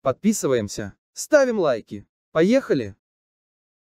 Подписываемся, ставим лайки. Поехали!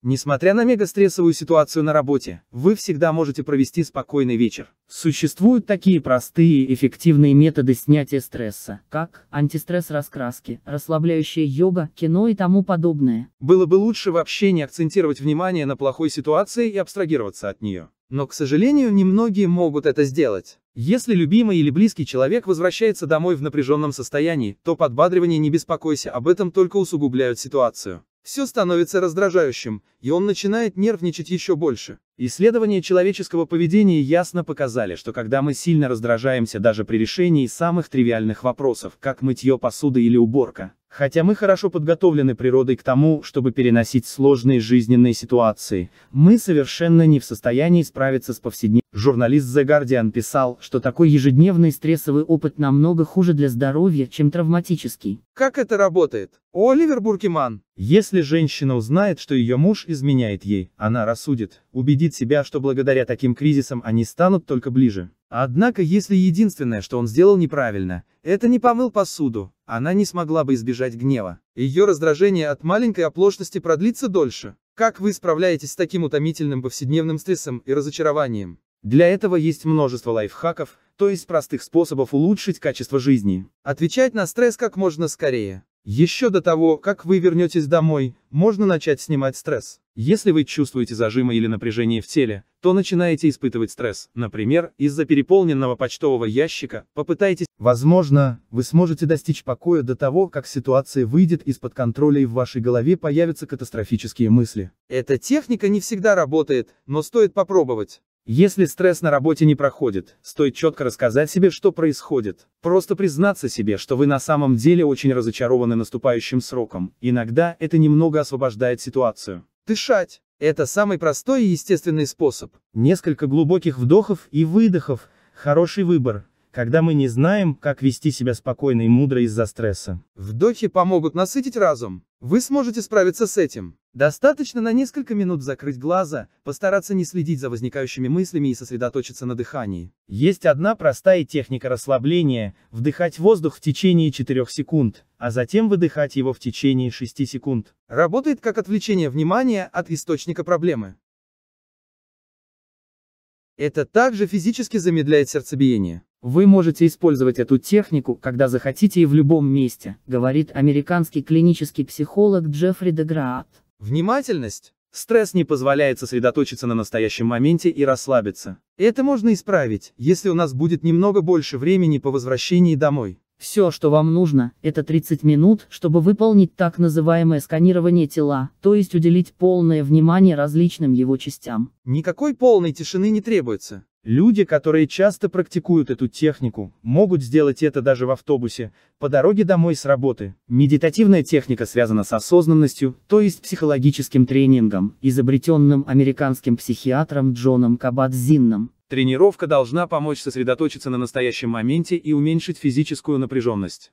Несмотря на мега ситуацию на работе, вы всегда можете провести спокойный вечер. Существуют такие простые и эффективные методы снятия стресса, как антистресс-раскраски, расслабляющая йога, кино и тому подобное. Было бы лучше вообще не акцентировать внимание на плохой ситуации и абстрагироваться от нее. Но, к сожалению, немногие могут это сделать. Если любимый или близкий человек возвращается домой в напряженном состоянии, то подбадривание «не беспокойся» об этом только усугубляют ситуацию. Все становится раздражающим, и он начинает нервничать еще больше. Исследования человеческого поведения ясно показали, что когда мы сильно раздражаемся даже при решении самых тривиальных вопросов, как мытье посуды или уборка, Хотя мы хорошо подготовлены природой к тому, чтобы переносить сложные жизненные ситуации, мы совершенно не в состоянии справиться с повседневным. Журналист The Guardian писал, что такой ежедневный стрессовый опыт намного хуже для здоровья, чем травматический. Как это работает? Оливер Буркиман. Если женщина узнает, что ее муж изменяет ей, она рассудит, убедит себя, что благодаря таким кризисам они станут только ближе. Однако если единственное, что он сделал неправильно, это не помыл посуду, она не смогла бы избежать гнева. Ее раздражение от маленькой оплошности продлится дольше. Как вы справляетесь с таким утомительным повседневным стрессом и разочарованием? Для этого есть множество лайфхаков, то есть простых способов улучшить качество жизни. Отвечать на стресс как можно скорее. Еще до того, как вы вернетесь домой, можно начать снимать стресс. Если вы чувствуете зажимы или напряжение в теле, то начинаете испытывать стресс, например, из-за переполненного почтового ящика, попытайтесь... Возможно, вы сможете достичь покоя до того, как ситуация выйдет из-под контроля и в вашей голове появятся катастрофические мысли. Эта техника не всегда работает, но стоит попробовать. Если стресс на работе не проходит, стоит четко рассказать себе, что происходит. Просто признаться себе, что вы на самом деле очень разочарованы наступающим сроком. Иногда это немного освобождает ситуацию. Дышать. Это самый простой и естественный способ. Несколько глубоких вдохов и выдохов – хороший выбор, когда мы не знаем, как вести себя спокойно и мудро из-за стресса. Вдохи помогут насытить разум. Вы сможете справиться с этим. Достаточно на несколько минут закрыть глаза, постараться не следить за возникающими мыслями и сосредоточиться на дыхании. Есть одна простая техника расслабления – вдыхать воздух в течение 4 секунд, а затем выдыхать его в течение 6 секунд. Работает как отвлечение внимания от источника проблемы. Это также физически замедляет сердцебиение. Вы можете использовать эту технику, когда захотите и в любом месте, говорит американский клинический психолог Джеффри Деграат. Внимательность. Стресс не позволяет сосредоточиться на настоящем моменте и расслабиться. Это можно исправить, если у нас будет немного больше времени по возвращении домой. Все, что вам нужно, это 30 минут, чтобы выполнить так называемое сканирование тела, то есть уделить полное внимание различным его частям. Никакой полной тишины не требуется. Люди, которые часто практикуют эту технику, могут сделать это даже в автобусе, по дороге домой с работы. Медитативная техника связана с осознанностью, то есть психологическим тренингом, изобретенным американским психиатром Джоном кабат Тренировка должна помочь сосредоточиться на настоящем моменте и уменьшить физическую напряженность.